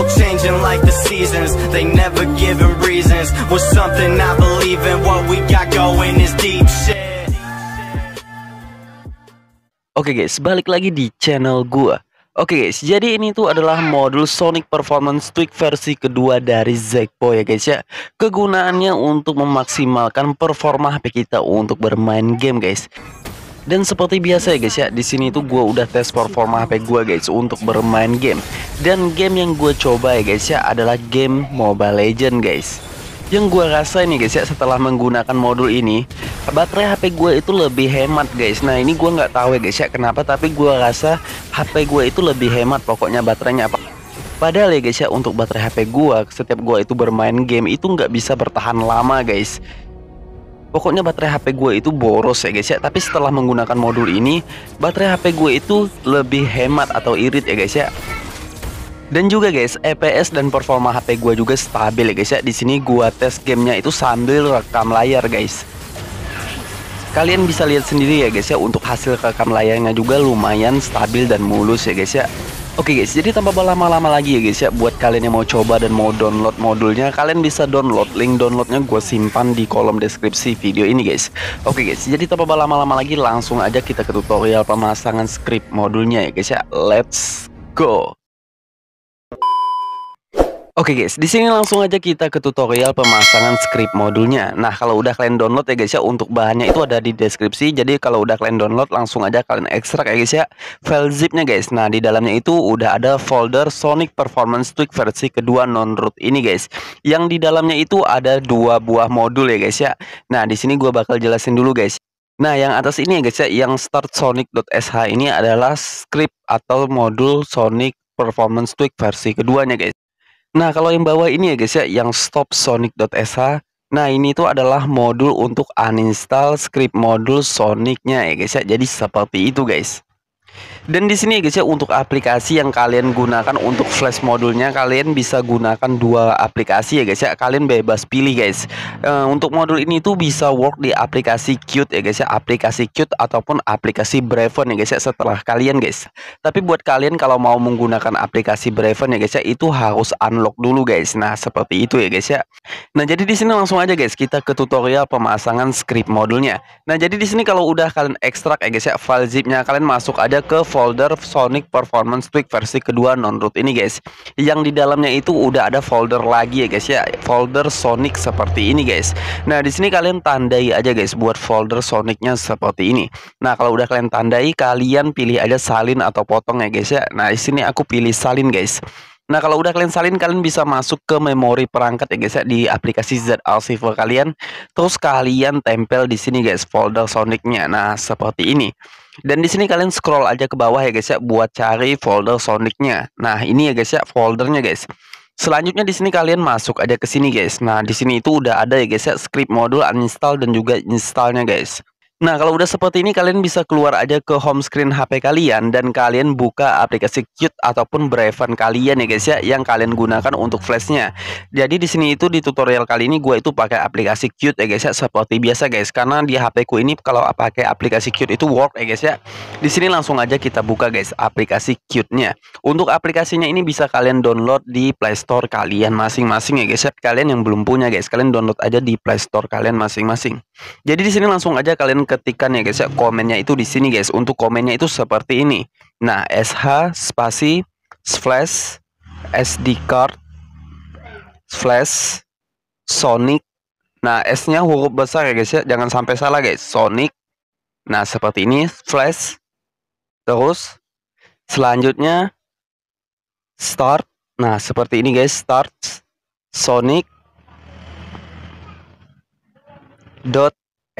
people changing like the seasons They never giving reasons With something I believe in What we got going is deep shit Oke okay guys, balik lagi di channel gua Oke okay guys, jadi ini tuh adalah modul Sonic Performance Tweak versi kedua dari Zekpo ya guys ya. Kegunaannya untuk memaksimalkan performa HP kita untuk bermain game guys. Dan seperti biasa ya guys ya, di sini tuh gue udah tes performa HP gue guys untuk bermain game. Dan game yang gue coba ya guys ya adalah game Mobile Legend guys. Yang gue rasa ini guys ya setelah menggunakan modul ini, baterai HP gue itu lebih hemat guys. Nah ini gue nggak tahu ya guys ya kenapa, tapi gue rasa HP gue itu lebih hemat pokoknya baterainya apa. Padahal ya guys ya untuk baterai HP gue setiap gue itu bermain game itu nggak bisa bertahan lama guys. Pokoknya baterai HP gue itu boros ya guys ya Tapi setelah menggunakan modul ini Baterai HP gue itu lebih hemat atau irit ya guys ya dan juga guys, EPS dan performa HP gua juga stabil ya guys ya. Di sini gua tes gamenya itu sambil rekam layar guys. Kalian bisa lihat sendiri ya guys ya untuk hasil rekam layarnya juga lumayan stabil dan mulus ya guys ya. Oke okay guys, jadi tanpa berlama-lama lagi ya guys ya Buat kalian yang mau coba dan mau download modulnya Kalian bisa download, link downloadnya gue simpan di kolom deskripsi video ini guys Oke okay guys, jadi tanpa berlama-lama lagi langsung aja kita ke tutorial pemasangan script modulnya ya guys ya Let's go Oke guys, di sini langsung aja kita ke tutorial pemasangan script modulnya. Nah, kalau udah kalian download ya guys ya, untuk bahannya itu ada di deskripsi. Jadi kalau udah kalian download, langsung aja kalian ekstrak ya guys ya file zipnya guys. Nah, di dalamnya itu udah ada folder Sonic Performance Tweak versi kedua non-root ini guys. Yang di dalamnya itu ada dua buah modul ya guys ya. Nah, di sini gua bakal jelasin dulu guys. Nah, yang atas ini ya guys ya, yang start sonic.sh ini adalah script atau modul Sonic Performance Tweak versi keduanya guys. Nah, kalau yang bawah ini ya guys ya, yang stop sonic.sh. Nah, ini tuh adalah modul untuk uninstall script modul Sonic-nya ya guys ya. Jadi seperti itu guys. Dan di sini guys ya untuk aplikasi yang kalian gunakan untuk flash modulnya kalian bisa gunakan dua aplikasi ya guys ya. Kalian bebas pilih guys. E, untuk modul ini tuh bisa work di aplikasi cute ya guys ya, aplikasi cute ataupun aplikasi Braven ya guys ya setelah kalian guys. Tapi buat kalian kalau mau menggunakan aplikasi Braven ya guys ya itu harus unlock dulu guys. Nah, seperti itu ya guys ya. Nah, jadi di sini langsung aja guys kita ke tutorial pemasangan script modulnya. Nah, jadi di sini kalau udah kalian ekstrak ya guys ya file zipnya kalian masuk aja ke folder Sonic Performance Tweak versi kedua non-root ini guys yang di dalamnya itu udah ada folder lagi ya guys ya folder Sonic seperti ini guys nah di sini kalian tandai aja guys buat folder Sonicnya seperti ini nah kalau udah kalian tandai kalian pilih aja salin atau potong ya guys ya nah di sini aku pilih salin guys Nah kalau udah kalian salin kalian bisa masuk ke memori perangkat ya guys ya di aplikasi Z kalian. Terus kalian tempel di sini guys folder Sonicnya. Nah seperti ini. Dan di sini kalian scroll aja ke bawah ya guys ya buat cari folder Sonicnya. Nah ini ya guys ya foldernya guys. Selanjutnya di sini kalian masuk aja ke sini guys. Nah di sini itu udah ada ya guys ya script modul uninstall dan juga installnya guys. Nah, kalau udah seperti ini kalian bisa keluar aja ke home screen HP kalian dan kalian buka aplikasi cute ataupun Braven kalian ya guys ya yang kalian gunakan untuk flashnya. Jadi di sini itu di tutorial kali ini gue itu pakai aplikasi cute ya guys ya seperti biasa guys karena di HP ku ini kalau pakai aplikasi cute itu work ya guys ya. Di sini langsung aja kita buka guys aplikasi cute nya Untuk aplikasinya ini bisa kalian download di Play Store kalian masing-masing ya guys ya. Kalian yang belum punya guys, kalian download aja di Play Store kalian masing-masing. Jadi di sini langsung aja kalian ketikan ya guys ya komennya itu di sini guys. Untuk komennya itu seperti ini. Nah, SH spasi flash SD card flash Sonic. Nah, S-nya huruf besar ya guys ya. Jangan sampai salah guys. Sonic. Nah, seperti ini flash terus selanjutnya start. Nah, seperti ini guys, start Sonic dot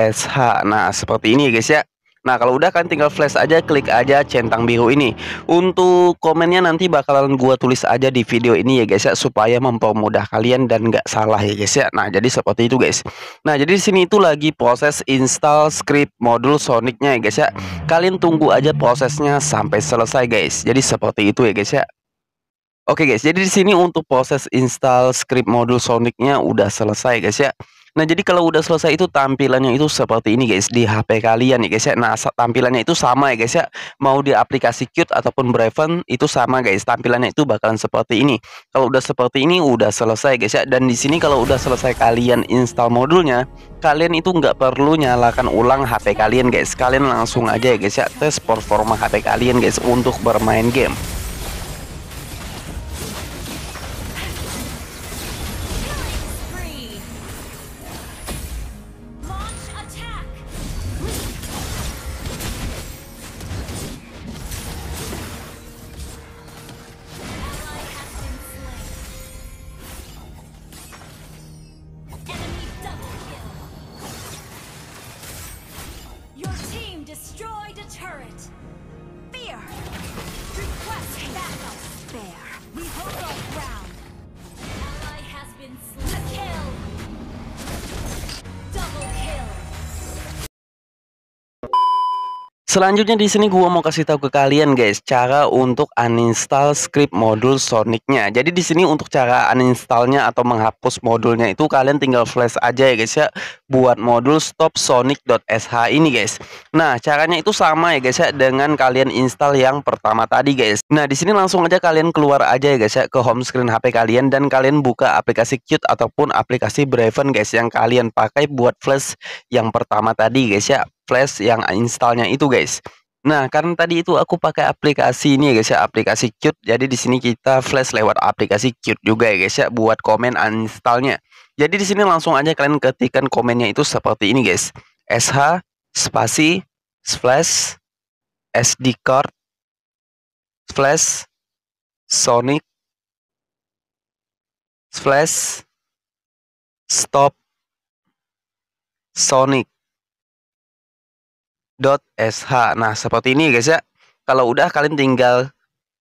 SH. Nah, seperti ini ya guys ya. Nah, kalau udah kan tinggal flash aja, klik aja centang biru ini. Untuk komennya nanti bakalan gua tulis aja di video ini ya guys ya, supaya mempermudah kalian dan nggak salah ya guys ya. Nah, jadi seperti itu guys. Nah, jadi di sini itu lagi proses install script modul Sonicnya ya guys ya. Kalian tunggu aja prosesnya sampai selesai guys. Jadi seperti itu ya guys ya. Oke guys, jadi di sini untuk proses install script modul Sonicnya udah selesai guys ya. Nah, jadi kalau udah selesai itu tampilannya itu seperti ini guys di HP kalian ya guys ya. Nah, tampilannya itu sama ya guys ya. Mau di aplikasi Qt ataupun Breven itu sama guys. Tampilannya itu bakalan seperti ini. Kalau udah seperti ini udah selesai guys ya. Dan di sini kalau udah selesai kalian install modulnya, kalian itu nggak perlu nyalakan ulang HP kalian guys. Kalian langsung aja ya guys ya tes performa HP kalian guys untuk bermain game. Clear! Request backup! Spare! We hold our ground! Ally has been slain. Selanjutnya di sini gua mau kasih tahu ke kalian guys cara untuk uninstall script modul Sonic-nya. Jadi di sini untuk cara uninstallnya atau menghapus modulnya itu kalian tinggal flash aja ya guys ya buat modul stop sonic.sh ini guys. Nah, caranya itu sama ya guys ya dengan kalian install yang pertama tadi guys. Nah, di sini langsung aja kalian keluar aja ya guys ya ke home screen HP kalian dan kalian buka aplikasi Qt ataupun aplikasi Braven guys yang kalian pakai buat flash yang pertama tadi guys ya flash yang installnya itu guys. Nah, karena tadi itu aku pakai aplikasi ini ya guys ya, aplikasi Qt. Jadi di sini kita flash lewat aplikasi Qt juga ya guys ya buat komen uninstallnya. Jadi di sini langsung aja kalian ketikkan komennya itu seperti ini guys. SH spasi flash SD card flash Sonic flash stop Sonic sh. Nah, seperti ini guys ya. Kalau udah kalian tinggal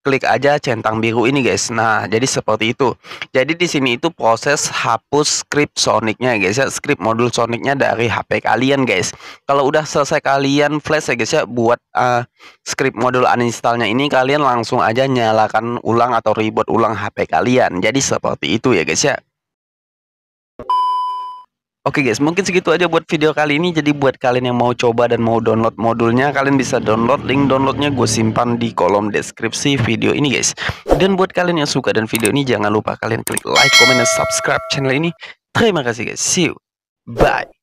klik aja centang biru ini guys. Nah, jadi seperti itu. Jadi di sini itu proses hapus script Sonicnya guys ya, script modul Sonicnya dari HP kalian guys. Kalau udah selesai kalian flash ya guys ya buat uh, script modul uninstallnya ini kalian langsung aja nyalakan ulang atau reboot ulang HP kalian. Jadi seperti itu ya guys ya. Oke guys, mungkin segitu aja buat video kali ini. Jadi buat kalian yang mau coba dan mau download modulnya, kalian bisa download. Link downloadnya gue simpan di kolom deskripsi video ini guys. Dan buat kalian yang suka dan video ini, jangan lupa kalian klik like, comment, dan subscribe channel ini. Terima kasih guys. See you. Bye.